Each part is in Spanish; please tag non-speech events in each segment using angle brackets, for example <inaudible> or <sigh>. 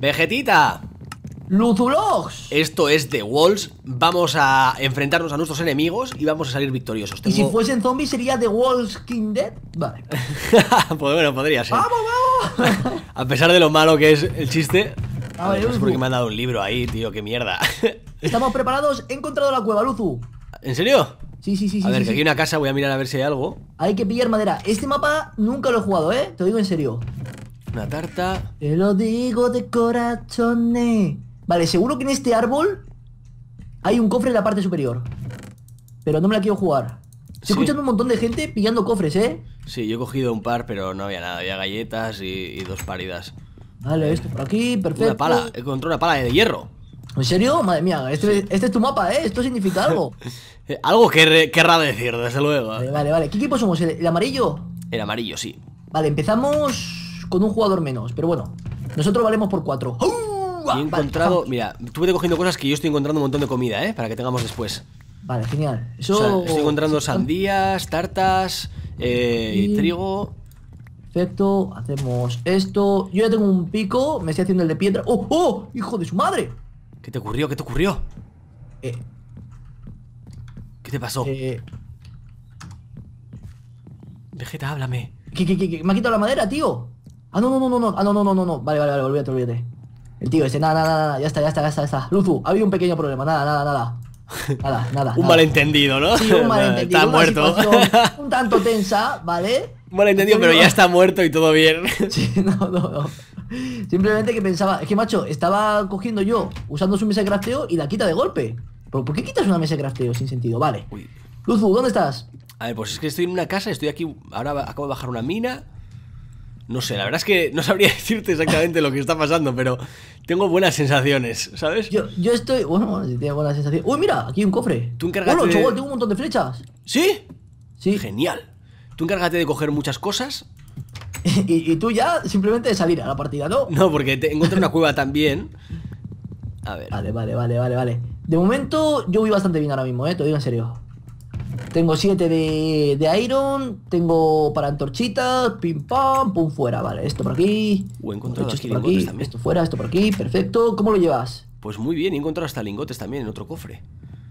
Vegetita. luzulogs Esto es The Walls. Vamos a enfrentarnos a nuestros enemigos y vamos a salir victoriosos. ¿Y si fuesen zombies sería The Walls King Dead? Vale. <laughs> pues bueno, podría ser. ¡Vamos, vamos! <laughs> a pesar de lo malo que es el chiste. A ver, es porque me han dado un libro ahí, tío, qué mierda. <laughs> Estamos preparados, he encontrado la cueva, Luzu. ¿En serio? Sí, sí, sí. A ver, aquí hay una casa, voy a mirar a ver si hay algo. Hay que pillar madera. Este mapa nunca lo he jugado, ¿eh? Te lo digo en serio. Una tarta. Te lo digo de corazón. Vale, seguro que en este árbol hay un cofre en la parte superior. Pero no me la quiero jugar. Se escucha un montón de gente pillando cofres, ¿eh? Sí, yo he cogido un par, pero no había nada. Había galletas y, dos paridas. Vale, esto por aquí, perfecto. Una pala, encontré una pala de hierro. ¿En serio? Madre mía, este, este es tu mapa, ¿eh? Esto significa algo. <laughs> Eh, algo que querrá decir, desde luego. Vale, vale, ¿Qué equipo somos? ¿El, amarillo? El amarillo, sí. Vale, empezamos con un jugador menos. Pero bueno, nosotros valemos por cuatro. he encontrado, mira, tú vete cogiendo cosas que yo estoy encontrando un montón de comida, ¿eh? Para que tengamos después. Vale, genial. Eso... estoy encontrando sandías, tartas, eh, y... trigo. Perfecto, hacemos esto. Yo ya tengo un pico, me estoy haciendo el de piedra. ¡Oh, oh! ¡Hijo de su madre! ¿Qué te ocurrió? ¿Qué te ocurrió? Eh. ¿Qué te pasó? Eh. Vegeta, háblame. qué, qué, qué? me ha quitado la madera, tío? Ah, no, no, no, no, ah, no. no, no, no, no, Vale, vale, vale, olvídate, olvídate. El tío dice, nada, nada, nada, ya está, ya está, ya está, Luzu, ha un pequeño problema, nada, nada, nada. Nada, <laughs> nada. un malentendido, ¿no? Sí, un <laughs> malentendido. está muerto. <laughs> Un tanto tensa, ¿vale? Un malentendido, pero ya está muerto y todo bien. Sí, no, no, no. Simplemente que pensaba, es que macho, estaba cogiendo yo, usando su mesa de crafteo y la quita de golpe. por qué quitas una mesa de crafteo sin sentido? Vale. Uy. Luzu, ¿dónde estás? A ver, pues es que estoy en una casa, estoy aquí, ahora acabo de bajar una mina. No sé, la verdad es que no sabría <laughs> decirte exactamente lo que está pasando, pero tengo buenas sensaciones, ¿sabes? Yo, estoy. Bueno, bueno, si tengo buenas sensaciones. ¡Uy, mira! Aquí hay un cofre. Tú encárgate. Bueno, chaval, tengo un montón de flechas. ¿Sí? Sí. Genial. Tú encárgate de coger muchas cosas. <laughs> y, tú ya simplemente de salir a la partida, ¿no? No, porque te encuentro una cueva también. A ver. Vale, vale, vale, vale, De momento, yo voy bastante bien ahora mismo, ¿eh? Te digo en serio. Tengo 7 de, Iron, tengo para antorchitas, pim pam, pum fuera, vale, esto por aquí. Buen por aquí, también. esto fuera, esto por aquí, perfecto. ¿Cómo lo llevas? Pues muy bien, he encontrado hasta lingotes también en otro cofre.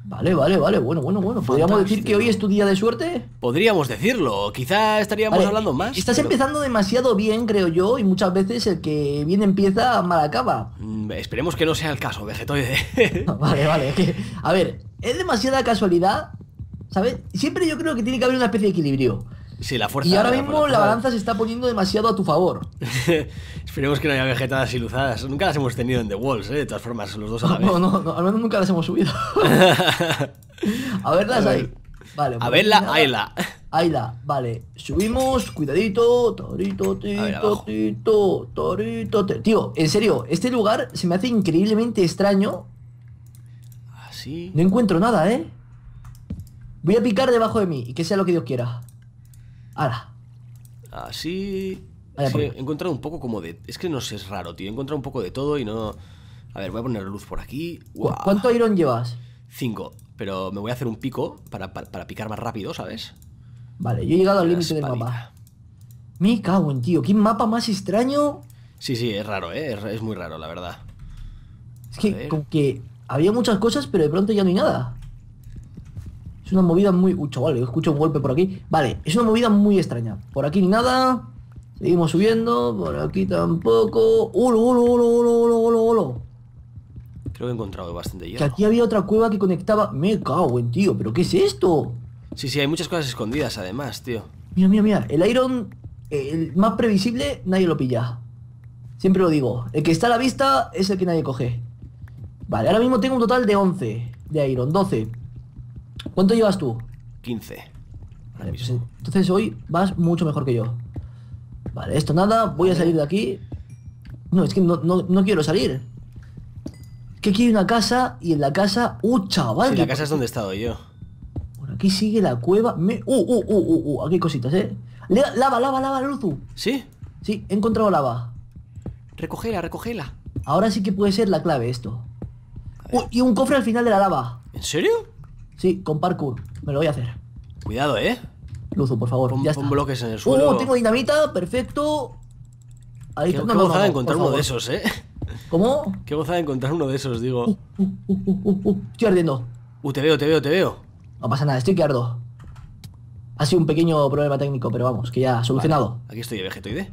Vale, vale, vale, bueno, bueno, bueno. ¿Podríamos decir que hoy es tu día de suerte? Podríamos decirlo, quizá estaríamos hablando más. Estás empezando demasiado bien, creo yo, y muchas veces el que bien empieza, mal acaba. Mm, esperemos que no sea el caso, vegetoide. <laughs> vale, vale, a ver, es demasiada casualidad ¿Sabes? Siempre yo creo que tiene que haber una especie de equilibrio. Sí, la fuerza. Y ahora mismo la, balanza se está poniendo demasiado a tu favor. <laughs> Esperemos que no haya vegetadas y luzadas. Nunca las hemos tenido en The Walls, ¿eh? De todas formas, los dos a no, No, no, al menos nunca las hemos subido. <laughs> a verlas ahí. Vale. A pues verla, Ayla. Ayla, vale. Subimos, cuidadito, torito, tito, tito, torito. Tío, en serio, este lugar se me hace increíblemente extraño. Así. Ah, no encuentro nada, ¿eh? Voy a picar debajo de mí y que sea lo que Dios quiera. Ahora. Así. Ah, he encontrado un poco como de. Es que no sé, es raro, tío. He encontrado un poco de todo y no. A ver, voy a poner luz por aquí. ¿Cuánto iron llevas? Cinco. Pero me voy a hacer un pico para, picar más rápido, ¿sabes? Vale, yo he llegado al límite del mapa. Me cago en tío. ¿Qué mapa más extraño? Sí, sí, es raro, ¿eh? es muy raro, la verdad. Es que, como que había muchas cosas, pero de pronto ya no hay nada. Es una movida muy... Uy, chaval, escucho un golpe por aquí. Vale, es una movida muy extraña. Por aquí ni nada. Seguimos subiendo. Por aquí tampoco. ¡Ulo, ulo, ulo, ulo, ulo, Creo que he encontrado bastante hierro. Que aquí había otra cueva que conectaba... Me cago en tío, ¿pero qué es esto? Sí, sí, hay muchas cosas escondidas además, tío. Mira, mira, mira. El Iron, el más previsible, nadie lo pilla. Siempre lo digo. El que está a la vista es el que nadie coge. Vale, ahora mismo tengo un total de 11 de Iron. 12. ¿Cuánto llevas tú? 15. Vale, pues entonces hoy vas mucho mejor que yo. Vale, esto nada, voy a salir de aquí. No, es que no, quiero salir. Que aquí hay una casa y en la casa... ¡Uh, chaval! Sí, la casa es donde he estado yo. Por aquí sigue la cueva... Me... Uh, uh, uh, uh, uh Aquí hay cositas, ¿eh? lava, lava, lava, Luzu. ¿Sí? Sí, he encontrado lava. Recogela, recogela. Ahora sí que puede ser la clave esto. y un cofre al final de la lava. ¿En serio? Sí, con parkour. Me lo voy a hacer. Cuidado, ¿eh? Luzo, por favor. ya pon bloques en el suelo. Uh, tengo dinamita, perfecto. Ahí qué, no, qué gozada encontrar uno de esos, ¿eh? ¿Cómo? Qué gozada encontrar uno de esos, digo. Uh, uh, uh, estoy ardiendo. Uh, te veo, te veo, te veo. No pasa nada, estoy que ardo. Ha sido un pequeño problema técnico, pero vamos, que ya solucionado. aquí estoy vegetoide.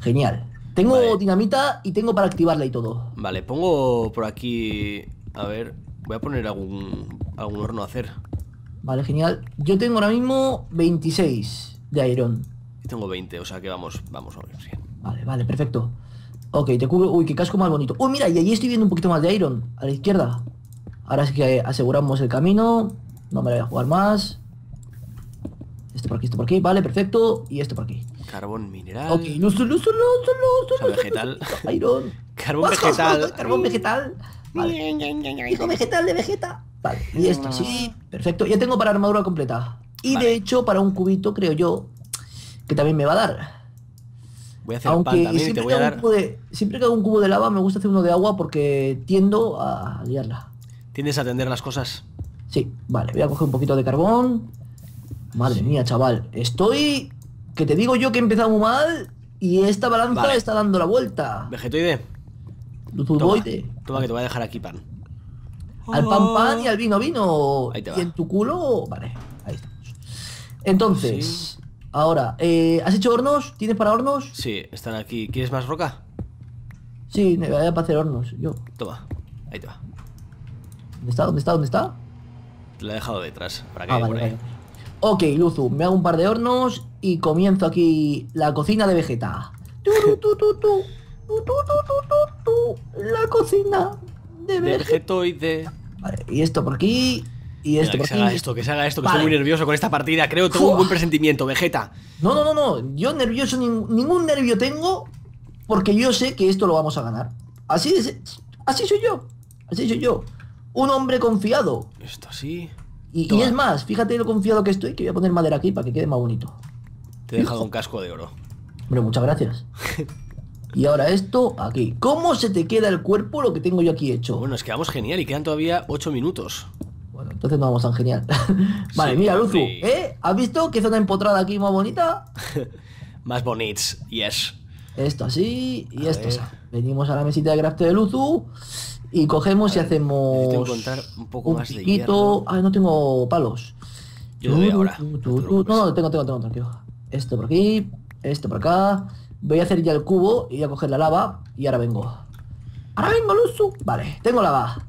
Genial. Tengo dinamita y tengo para activarla y todo. Vale, pongo por aquí. A ver, voy a poner algún algún horno a hacer. Vale, genial. Yo tengo ahora mismo 26 de iron. Yo tengo 20, o sea que vamos, vamos a ver. Vale, vale, perfecto. Ok, te cubro. Uy, qué casco más bonito. Uy, mira, y allí estoy viendo un poquito más de iron. A la izquierda. Ahora sí que aseguramos el camino. No me voy a jugar más. esto por aquí, esto por aquí, vale, perfecto. Y esto por aquí. Carbón mineral. Ok, no, solo luz, luz, vegetal. Iron. <laughs> Carbón vegetal. <laughs> Carbón vegetal. Vale. vegetal de vegeta. Vale, y esto sí, perfecto. Ya tengo para armadura completa. Y de hecho, para un cubito, creo yo, que también me va a dar. Voy a hacer Aunque pan también, siempre, siempre que hago un cubo de lava, me gusta hacer uno de agua porque tiendo a liarla. ¿Tiendes a atender las cosas? Sí, vale, voy a coger un poquito de carbón. Madre mía, chaval, estoy... Que te digo yo que he empezado muy mal y esta balanza está dando la vuelta. Vegetoide. Toma, toma que te voy a dejar aquí pan. Al pan pan y al vino vino. Ahí te Y en tu culo. Vale, ahí estamos. Entonces, ahora, eh, ¿has hecho hornos? ¿Tienes para hornos? Sí, están aquí. ¿Quieres más roca? Sí, me voy a hacer hornos, yo. Toma, ahí te va. ¿Dónde está? ¿Dónde está? ¿Dónde está? Te lo he dejado detrás, para que vale, Ok, Luzu, me hago un par de hornos y comienzo aquí la cocina de Vegeta. La cocina de Vegeta. Vegetoide. Vale, y esto por aquí. Y esto que se haga esto, que se haga esto, que estoy muy nervioso con esta partida. Creo que tengo un buen presentimiento, Vegeta. No, no, no, no. Yo nervioso, ningún nervio tengo porque yo sé que esto lo vamos a ganar. Así es, así soy yo. Así soy yo. Un hombre confiado. Esto sí. Y, es más, fíjate lo confiado que estoy que voy a poner madera aquí para que quede más bonito. Te he dejado un casco de oro. Hombre, muchas gracias. <laughs> Y ahora esto aquí. ¿Cómo se te queda el cuerpo lo que tengo yo aquí hecho? Bueno, es que vamos genial y quedan todavía 8 minutos. Bueno, entonces no vamos tan genial. <laughs> vale, mira, Luzu, ¿eh? ¿Has visto qué zona empotrada aquí más bonita? <laughs> más bonits, yes. Esto así y esto así. Venimos a la mesita de craft de Luzu y cogemos y hacemos. contar un poco más de hierro. Ah, no tengo palos. Yo lo ahora. no, no, tengo, tengo, tengo, tranquilo. Esto por aquí, esto por acá. Voy a hacer ya el cubo y a coger la lava y ahora vengo. Ahora vengo, Luzu. Vale, tengo lava.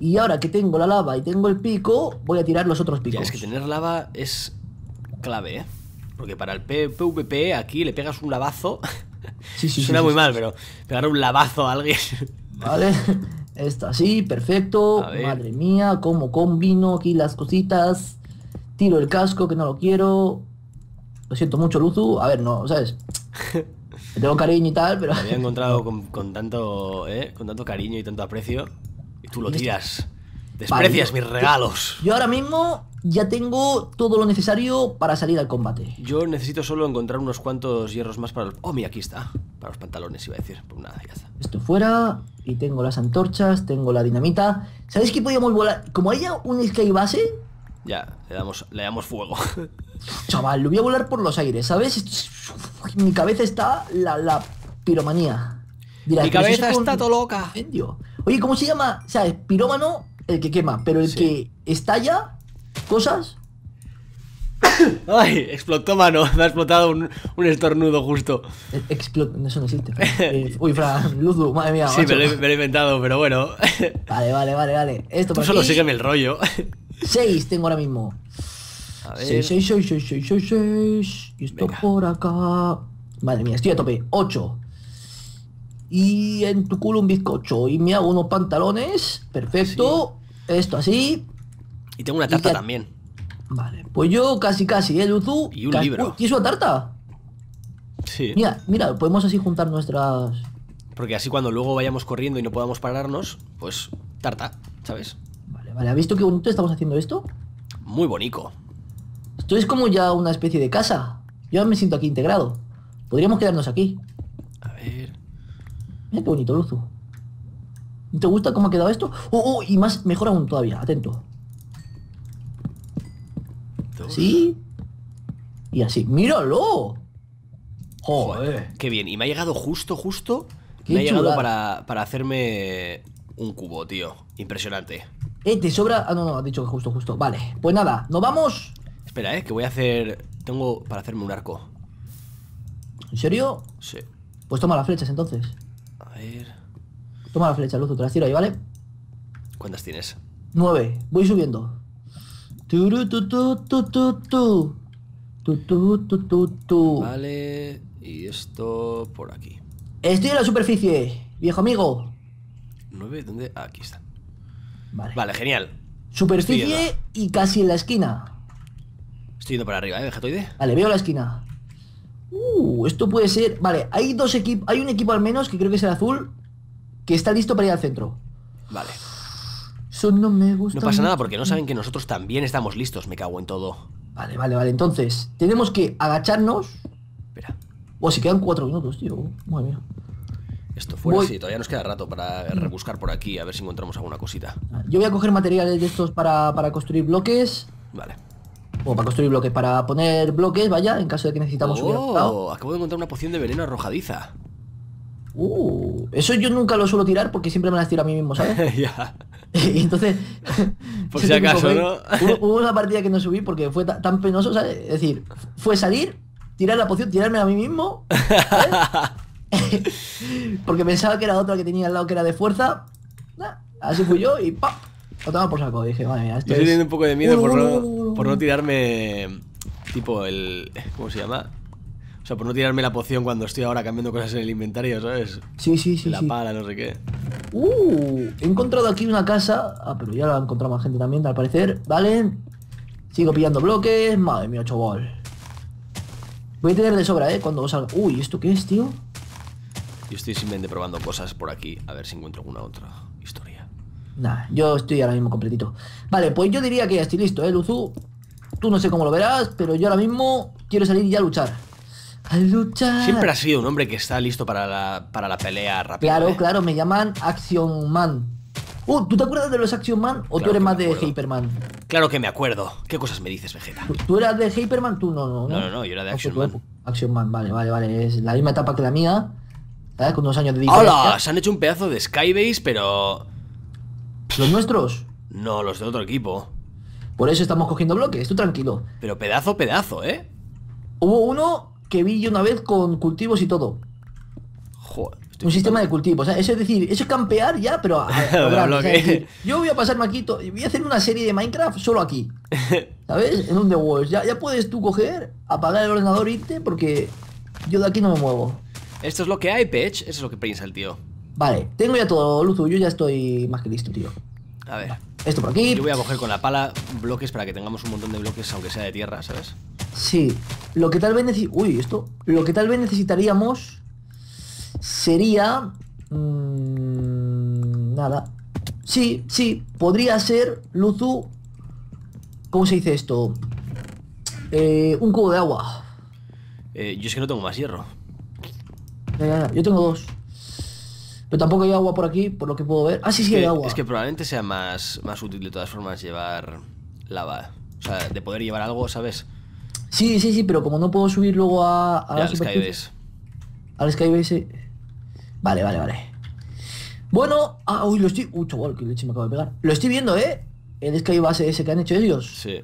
Y ahora que tengo la lava y tengo el pico, voy a tirar los otros picos. es que tener lava es clave, ¿eh? Porque para el PvP aquí le pegas un lavazo. Sí, sí, <laughs> Suena muy mal, pero pegar un lavazo a alguien. <laughs> Vale, está así, perfecto. Madre mía, cómo combino aquí las cositas. Tiro el casco que no lo quiero lo siento mucho, Luzu. A ver, no, ¿sabes? <laughs> tengo cariño y tal, pero. Me había <laughs> encontrado con, tanto, eh, con tanto cariño y tanto aprecio. Y tú lo tiras. Desprecias mis regalos. <laughs> Yo, ahora mismo ya tengo todo lo necesario para salir al combate. Yo necesito solo encontrar unos cuantos hierros más para el... Oh, mira, aquí está. Para los pantalones, iba a decir. Por ya está. Esto fuera. Y tengo las antorchas, tengo la dinamita. ¿Sabéis que podíamos volar? Como haya un skybase base, ya, le damos, le damos fuego. <laughs> Chaval, lo voy a volar por los aires, ¿sabes? Mi cabeza está la, la piromanía. Mi cabeza está todo loca. Oye, ¿cómo se llama? O sea, el pirómano, el que quema, pero el que estalla cosas. Ay, explotó mano, me ha explotado un, estornudo justo. E, explot... Eso no existe. Eh, <laughs> uy, Fran, Luzu, madre mía. Sí, me lo, he, inventado, pero bueno. Vale, vale, vale, vale. Esto Tú solo sigue sígueme el rollo. Seis tengo ahora mismo. A ver. Seis, seis, seis, seis, seis, Y esto por acá. Madre mía, estoy a tope. Ocho. Y en tu culo un bizcocho. Y me hago unos pantalones. Perfecto. Esto así. Y tengo una tarta también. Vale, pues yo casi casi, ¿eh, Luzu? Y un libro. ¿Y su una tarta? Sí. Mira, mira, podemos así juntar nuestras... Porque así cuando luego vayamos corriendo y no podamos pararnos, pues tarta, ¿sabes? Vale, ¿habéis visto qué bonito estamos haciendo esto? Muy bonito. Esto es como ya una especie de casa. Yo me siento aquí integrado. Podríamos quedarnos aquí. A ver. Mira qué bonito, Luzu. ¿Te gusta cómo ha quedado esto? Oh, oh, y más, mejor aún todavía, atento. ¿Sí? Y así, ¡míralo! Joder. Qué bien, y me ha llegado justo, justo. me ha llegado para, para hacerme un cubo, tío. Impresionante. Eh, te sobra... Ah, no, no, ha dicho que justo, justo. Vale, pues nada, nos vamos. Espera, eh, que voy a hacer... Tengo para hacerme un arco. ¿En serio? Sí. Pues toma las flechas entonces. A ver... Toma las flechas, luz te las tiro ahí, ¿vale? ¿Cuántas tienes? Nueve. Voy subiendo. Tu, tu, tu, tu, tu, tu. Tu, tu, tu, Vale, y esto por aquí. Estoy en la superficie, viejo amigo. ¿Nueve? ¿Dónde? Ah, aquí está. Vale. genial. Superficie y casi en la esquina. Estoy yendo para arriba, ¿eh? Vegetoide. Vale, veo la esquina. Uh, esto puede ser... Vale, hay dos equipos... Hay un equipo al menos, que creo que es el azul, que está listo para ir al centro. Vale. Eso no me gusta. No pasa nada porque no saben que nosotros también estamos listos, me cago en todo. Vale, vale, vale. Entonces, tenemos que agacharnos. Espera. O si quedan cuatro minutos, tío. Muy bien esto fuera. todavía nos queda rato para mm. rebuscar por aquí, a ver si encontramos alguna cosita. Yo voy a coger materiales de estos para, construir bloques. Vale. O para construir bloques, para poner bloques, vaya, en caso de que necesitamos oh, Acabo de encontrar una poción de veneno arrojadiza. Uh, eso yo nunca lo suelo tirar porque siempre me las tiro a mí mismo, ¿sabes? <laughs> ya. <laughs> y entonces. <laughs> Por si acaso, hubo, una partida que no subí porque fue tan penoso, ¿sabes? Es decir, fue salir, tirar la poción, tirarme a mí mismo. <laughs> Porque pensaba que era otra que tenía al lado que era de fuerza. así fui yo y ¡pap! Lo tomaba por saco. Dije, estoy teniendo un poco de miedo uh. por no, tirarme. Tipo el. ¿Cómo se llama? O sea, por no tirarme la poción cuando estoy ahora cambiando cosas en el inventario, ¿sabes? Sí, sí, sí. La pala, no sé qué. Uh, he encontrado aquí una casa. Ah, pero ya la ha encontrado más gente también, al parecer. Vale. Sigo pillando bloques. Madre mía, chaval. Voy a tener de sobra, ¿eh? Cuando salga. Uy, ¿esto qué es, tío? Yo estoy simplemente probando cosas por aquí, a ver si encuentro alguna otra historia. Nah, yo estoy ahora mismo completito. Vale, pues yo diría que ya estoy listo, ¿eh, Luzu? Tú no sé cómo lo verás, pero yo ahora mismo quiero salir y ya a luchar. A luchar. Siempre ha sido un hombre que está listo para la, para la pelea rápida. Claro, ¿eh? claro, me llaman Action Man. Uh, ¿tú te acuerdas de los Action Man o tú eres más de Hyperman? Claro que me acuerdo. ¿Qué cosas me dices, Vegeta? ¿Tú, eras de Hyperman? Tú no, no, no. No, no, yo era de Action pues Man. Action Man, vale, vale, vale. Es la misma etapa que la mía. ¿Eh? Con unos años de ¡Hola! Se han hecho un pedazo de Skybase, pero... ¿Los nuestros? No, los de otro equipo. Por eso estamos cogiendo bloques, tú tranquilo. Pero pedazo, pedazo, ¿eh? Hubo uno que vi yo una vez con cultivos y todo. Un sistema de cultivos, o ¿eh? sea, eso es decir, eso es campear ya, pero <laughs> yo voy a pasarme aquí, voy a hacer una serie de Minecraft solo aquí, ¿sabes? En un The ya, puedes tú coger, apagar el ordenador, irte, porque yo de aquí no me muevo. Esto es lo que hay, Pech. Eso es lo que piensa el tío. Vale, tengo ya todo, Luzu. Yo ya estoy más que listo, tío. A ver. Esto por aquí. Yo voy a coger con la pala bloques para que tengamos un montón de bloques, aunque sea de tierra, ¿sabes? Sí. Lo que tal vez Uy, esto. Lo que tal vez necesitaríamos sería. Mm, nada. Sí, sí. Podría ser, Luzu. ¿Cómo se dice esto? Eh, un cubo de agua. Eh, yo es que no tengo más hierro. Yo tengo dos. Pero tampoco hay agua por aquí, por lo que puedo ver. Ah, sí, sí, hay agua. Es que probablemente sea más, más útil de todas formas llevar lava. O sea, de poder llevar algo, ¿sabes? Sí, sí, sí, pero como no puedo subir luego a, a Skybase. Al Skybase. Vale, vale, vale. Bueno, ah, uy, lo estoy. Uy, chaval, que leche me acabo de pegar. Lo estoy viendo, ¿eh? El Skybase ese que han hecho ellos. Sí.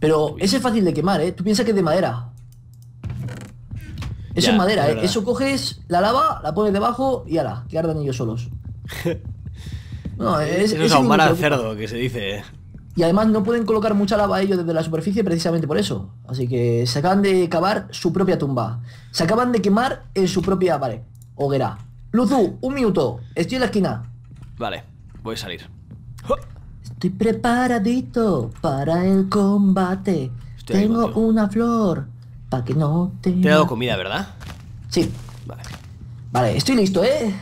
Pero ese es fácil de quemar, ¿eh? Tú piensas que es de madera. Eso es madera, eh. eso coges, la lava, la pones debajo y ala, que ardan ellos solos. <laughs> no, es, es al cerdo, que se dice. Y además no pueden colocar mucha lava ellos desde la superficie precisamente por eso. Así que se acaban de cavar su propia tumba. Se acaban de quemar en su propia vale, Hoguera. Luzu, un minuto. Estoy en la esquina. Vale, voy a salir. Estoy preparadito para el combate. Tengo una flor que no te... Te he dado comida, ¿verdad? Sí. Vale. Vale, estoy listo, ¿eh?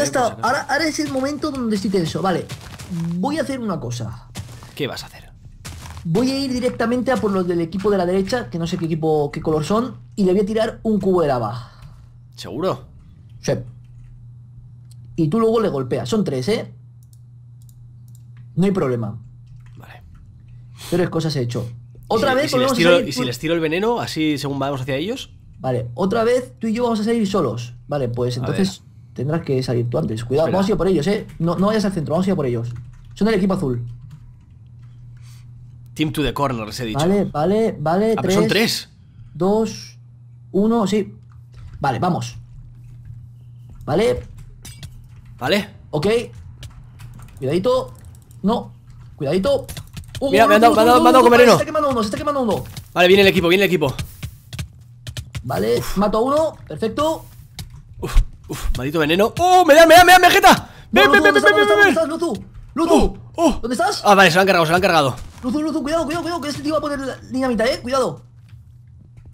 hasta... Ahora, ahora es el momento donde estoy tenso. Vale, voy a hacer una cosa. ¿Qué vas a hacer? Voy a ir directamente a por los del equipo de la derecha, que no sé qué equipo, qué color son, y le voy a tirar un cubo de lava. ¿Seguro? Sí. Y tú luego le golpeas. Son tres, ¿eh? No hay problema. Vale. Tres cosas he hecho. Otra vez. y si, les tiro, el veneno, así según vamos hacia ellos. Vale, otra vez tú y yo vamos a salir solos. Vale, pues entonces tendrás que salir tú antes. Cuidado, vamos a ir por ellos, eh. No, no vayas al centro, vamos a ir por ellos. Son del equipo azul. Team to the les he dicho. Vale, vale, vale. Ah, son tres. Dos, uno, sí. Vale, vamos. Vale. Vale. Ok. Cuidadito. No. Cuidadito. Mira, me han dado, me han dado, me han dado con veneno. Se está quemando uno, se está quemando uno. Vale, viene el equipo, viene el equipo. Vale, mato a uno, perfecto. Uf, uf, maldito veneno. ¡Oh! ¡Me da, me da, me da, me jeta! ¡Ven, ven, ven, ven, ven! ¿Dónde estás, Luzu? ¡Luzu! ¡Oh, oh! ¿Dónde estás? Ah, vale, se lo han cargado, se lo han cargado. Luzu, Luzu, cuidado, cuidado, cuidado, que este tío va a poner dinamita, eh. Cuidado.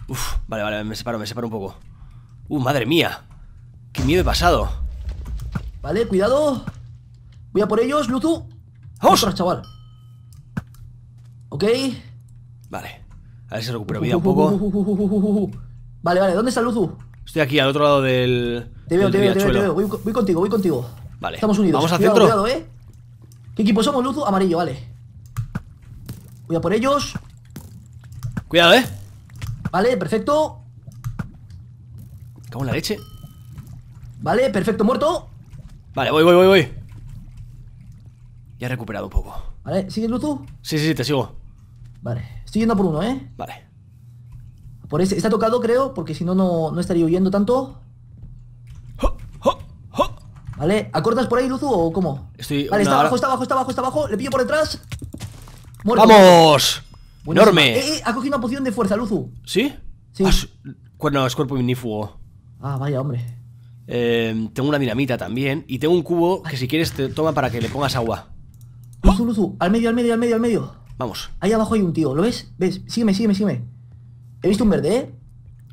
Uf, vale, vale, me separo, me separo un poco. Uh, madre mía. Qué miedo he pasado. Vale, cuidado. Voy a por ellos, Luzu. ¡Vamos! chaval. ¿Ok? Vale. A ver si recupero vida uh, un poco. Uh, uh, vale, vale. ¿Dónde está Luzu? Estoy aquí, al otro lado del. Te veo, te, veo te veo, te veo. Voy, contigo, voy contigo. Vale. Estamos unidos. Vamos al centro. Cuidado, ¿eh? ¿Qué equipo somos, Luzu? Amarillo, vale. Voy a por ellos. Cuidado, eh. Vale, perfecto. Cago en la leche. Vale, perfecto, muerto. Vale, voy, voy, voy, voy. Ya he recuperado un poco. Vale, ¿sigues Luzu? Sí, sí, sí, te sigo. Vale. Estoy yendo por uno, ¿eh? Vale. Por ese. Está tocado, creo, porque si no, no estaría huyendo tanto. Vale, ¿acortas por ahí, Luzu, o cómo? Estoy vale, está abajo, está abajo, está abajo, está abajo. Le pillo por detrás. ¡Vamos! ¡Enorme! Eh, eh, ha cogido una poción de fuerza, Luzu. ¿Sí? Sí. Ah, no, es cuerpo minífugo Ah, vaya, hombre. Em, tengo una dinamita también. Y tengo un cubo que si quieres te toma para que le pongas agua. Luzu, Luzu, al medio, al medio, al medio, al medio. Vamos. Ahí abajo hay un tío, ¿lo ves? ¿Ves? Sígueme, sígueme, sígueme. He visto un verde, ¿eh?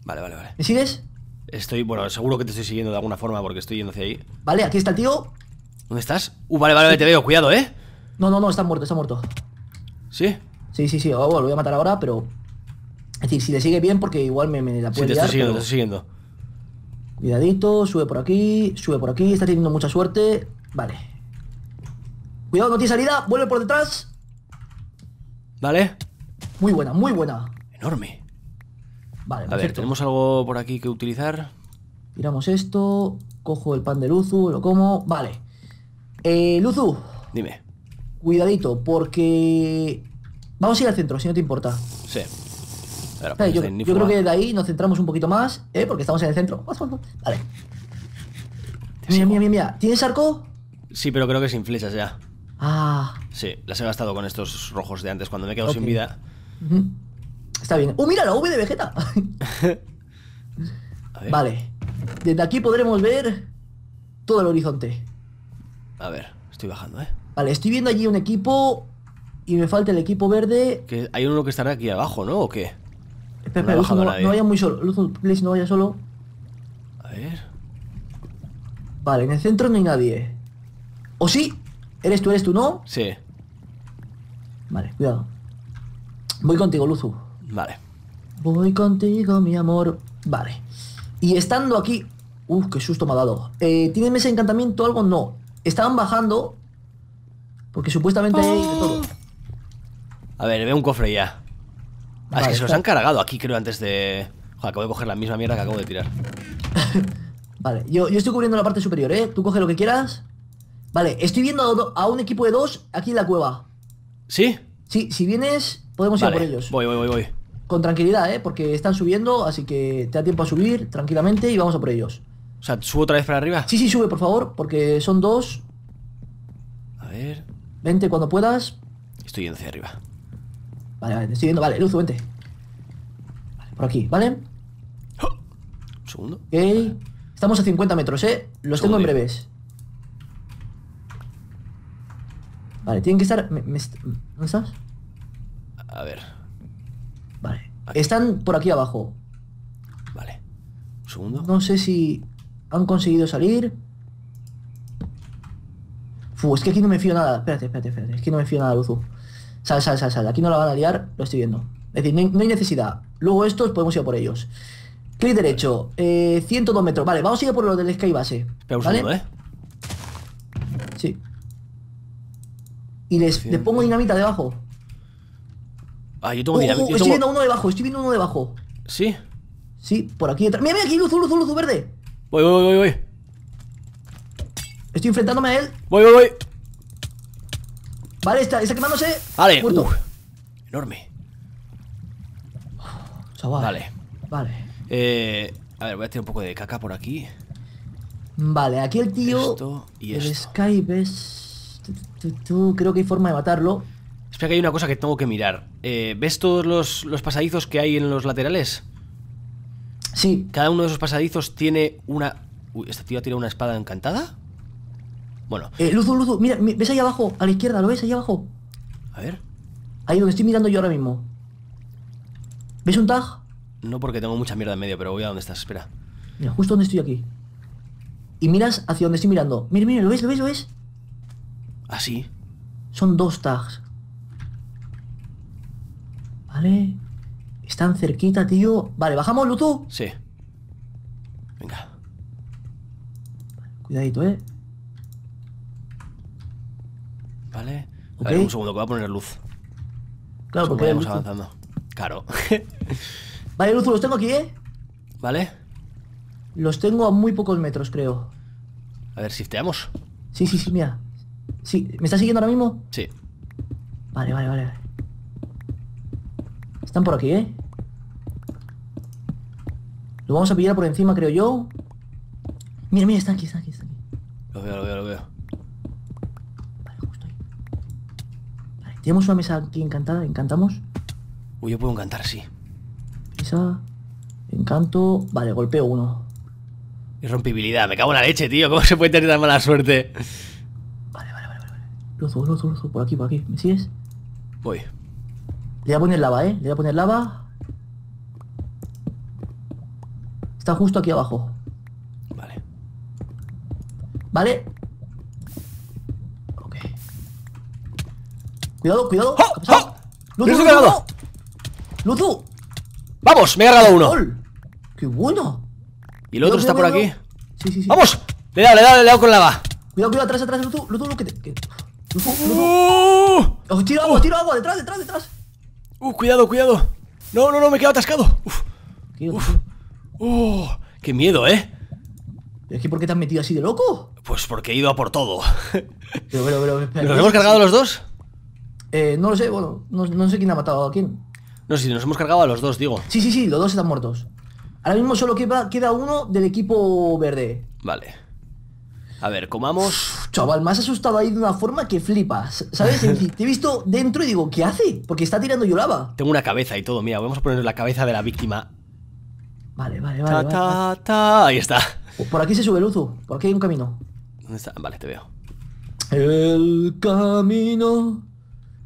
Vale, vale, vale. ¿Me sigues? Estoy, bueno, seguro que te estoy siguiendo de alguna forma porque estoy yendo hacia ahí. Vale, aquí está el tío. ¿Dónde estás? Uh, vale, vale, te veo, cuidado, ¿eh? No, no, no, está muerto, está muerto. ¿Sí? Sí, sí, sí, oh, lo voy a matar ahora, pero... Es decir, si le sigue bien porque igual me, la puede Sí, te estoy siguiendo, te estoy siguiendo. Cuidadito, sube por aquí, sube por aquí, está teniendo mucha suerte. Vale. Cuidado, no tiene salida, vuelve por detrás. ¿Vale? Muy buena, muy buena. Enorme. Vale, A ver, ¿tenemos algo por aquí que utilizar? Tiramos esto, cojo el pan de Luzu, lo como. Vale. Eh, Luzu. Dime. Cuidadito, porque... Vamos a ir al centro, si no te importa. Sí. Eh, yo, creo que de ahí nos centramos un poquito más, ¿eh? Porque estamos en el centro. Vale. Mira, mira, mira, mira. ¿Tienes arco? Sí, pero creo que sin flechas ya. Ah. Sí, las he gastado con estos rojos de antes cuando me quedo sin vida. Está bien. ¡Uh, mira la V de Vegeta! <laughs> Vale. Desde aquí podremos ver todo el horizonte. A ver, estoy bajando, ¿eh? Vale, estoy viendo allí un equipo y me falta el equipo verde. Que hay uno que estará aquí abajo, ¿no? ¿O qué? Espera, no, e. vaya muy solo. Luz, please, no vaya solo. A ver. Vale, en el centro no hay nadie. ¿O sí? ¿Eres tú, eres tú, no? Sí. Vale, cuidado. Voy contigo, Luzu. Vale. Voy contigo, mi amor. Vale. Y estando aquí... Uf, qué susto me ha dado. Eh, ¿Tienen ese encantamiento o algo? No. Estaban bajando... Porque supuestamente A ver, veo un cofre ya. Ah, es que se los han cargado aquí, creo, antes de... acabo de coger la misma mierda que acabo de tirar. <laughs> vale, yo, yo estoy cubriendo la parte superior, ¿eh? Tú coge lo que quieras. Vale, estoy viendo a un equipo de dos aquí en la cueva. ¿Sí? Sí, si vienes, podemos ir por ellos. Voy, voy, voy, voy. Con tranquilidad, ¿eh? Porque están subiendo, así que te da tiempo a subir tranquilamente y vamos a por ellos. O sea, ¿subo otra vez para arriba? Sí, sí, sube, por favor, porque son dos. A ver. Vente cuando puedas. Estoy yendo hacia arriba. Vale, vale, estoy yendo, Vale, Luzu, vente. Vale, por aquí, ¿vale? ¡Oh! Un segundo. Ok. Estamos a 50 metros, ¿eh? Los tengo en breves. Vale, tienen que estar... Me, ¿Dónde estás? A ver. Vale. Están por aquí abajo. Vale. Un segundo. No sé si han conseguido salir. Fú, es que aquí no me fío nada. Espérate, espérate, espérate. Es que no me fío nada, Luzu. Sal, sal, sal, sal. Aquí no la van a liar, lo estoy viendo. Es decir, no hay, necesidad. Luego estos podemos pues ir por ellos. Clic derecho, eh, 102 metros. Vale, vamos a ir por lo del Sky Base. Espera un ¿vale? segundo, ¿eh? Sí y les, pongo dinamita debajo. Ah, yo tengo oh, oh, dinamita. estoy viendo uno debajo, estoy viendo uno debajo. ¿Sí? Sí, por aquí detrás. Mira, mira, aquí luz, luz, luz, verde. Voy, voy, voy, voy. Estoy enfrentándome a él. Voy, voy, voy. Vale, está, está quemándose. Vale, uh, enorme. Chaval. Vale. Vale. Eh, a ver, voy a tirar un poco de caca por aquí. Vale, aquí el tío. Esto y el Skype es. Tú Creo que hay forma de matarlo. Espera que hay una cosa que tengo que mirar. Eh, ¿Ves todos los, pasadizos que hay en los laterales? Sí. Cada uno de esos pasadizos tiene una... Uy, ¿esta tía tiene una espada encantada? Bueno. Eh, Luzu, Luzu, mira, ¿ves ahí abajo? A la izquierda, ¿lo ves ahí abajo? A ver. Ahí donde estoy mirando yo ahora mismo. ¿Ves un tag? No porque tengo mucha mierda en medio, pero voy a donde estás, espera. Mira, justo donde estoy aquí. Y miras hacia donde estoy mirando. Mira, mira, ¿lo ves? ¿Lo ves? ¿Lo ves? Así. ¿Ah, Son dos tags. Vale. Están cerquita, tío. Vale, ¿bajamos, Luzu? Sí. Venga. Cuidadito, ¿eh? Vale. un segundo, que voy a poner luz. Claro, porque vamos avanzando. Claro. <laughs> vale, Luzu, los tengo aquí, ¿eh? Vale. Los tengo a muy pocos metros, creo. A ver, si shifteamos. Sí, sí, sí, mira. Sí, ¿Me estás siguiendo ahora mismo? Sí. Vale, vale, vale. Están por aquí, ¿eh? Lo vamos a pillar por encima, creo yo. Mira, mira, están aquí, están aquí, aquí. Lo veo, lo veo, lo veo. Vale, justo ahí. Vale, tenemos una mesa aquí encantada, encantamos. Uy, yo puedo encantar, sí. Mesa, encanto. Vale, golpeo uno. Irrompibilidad, me cago en la leche, tío. ¿Cómo se puede tener tan mala suerte? Los lozo, lozo, Por aquí, por aquí. ¿Me sigues? Voy. Le voy a poner lava, ¿eh? Le voy a poner lava. Está justo aquí abajo. Vale. Vale. Ok. Cuidado, cuidado. ¡Oh! ¿Qué ¡Oh! ¡Luzu, Luzu, Luzu! ¡Vamos! Me he agarrado uno. ¡Qué bueno! ¿Y el otro está por aquí? Sí, sí, sí. ¡Vamos! Le he dado, le he dado, le he dado con lava. Cuidado, cuidado, atrás, atrás, Luzu, Luzu, Luzu, que te... Que... ¡Oh! ¡Tiro agua, tiro agua! ¡Detrás, detrás, detrás! ¡Uh, cuidado, cuidado! ¡No, no, no! ¡Me quedo atascado! ¡Uf! ¿Qué, ¡Uf! Oh, ¡Qué miedo, eh! ¿Es que por qué te has metido así de loco? Pues porque he ido a por todo. Pero, pero, pero, ¿Nos hemos cargado los dos? Eh, no lo sé, bueno, no, sé quién ha matado a quién. No, si nos hemos cargado a los dos, digo. Sí, sí, sí, los dos están muertos. Ahora mismo solo queda uno del equipo verde. Vale. A ver, comamos chaval, me has asustado ahí de una forma que flipas, ¿sabes? <laughs> te he visto dentro y digo, ¿qué hace? Porque está tirando yo lava. Tengo una cabeza y todo, mira, vamos a poner la cabeza de la víctima. Vale, vale, vale. Ahí está. Por aquí se sube el por aquí hay un camino. ¿Dónde está? Vale, te veo. El camino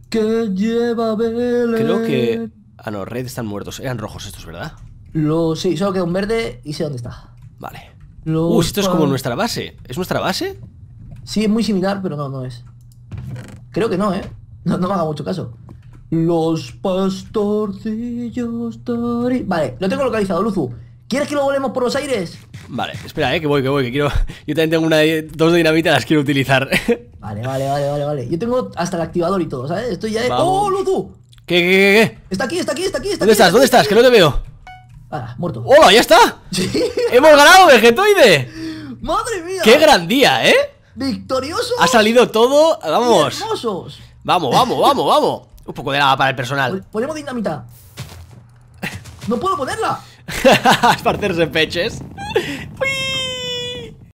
que lleva Belén. Creo que... Ah, no, Red están muertos. Eran rojos estos, ¿verdad? Lo, sí, solo queda un verde y sé dónde está. Vale. Uy, esto es como nuestra base. ¿Es nuestra base? Sí, es muy similar, pero no, no es. Creo que no, ¿eh? No, no me haga mucho caso. Los pastorcillos Vale, lo tengo localizado, Luzu. ¿Quieres que lo volemos por los aires? Vale, espera, eh, que voy, que voy, que quiero... Yo también tengo una, dos de dinamita, las quiero utilizar. <laughs> Vale, vale, vale, vale, vale. Yo tengo hasta el activador y todo, ¿sabes? Estoy ya... ¿eh? ¡Oh, Luzu! ¿Qué, qué, qué, Está aquí, está aquí, está aquí, está ¿Dónde estás? ¿Dónde estás? ¿Qué Que no te veo. Ah, muerto. ¡Hola, ya está! <laughs> ¡Hemos ganado, Vegetoide! ¡Madre mía! ¡Qué gran día, eh! ¡Victorioso! Ha salido todo, vamos. Vamos, vamos, vamos, vamos. Un poco de lava para el personal. Ponemos dinamita. No puedo ponerla. <laughs> Esparcerse peches.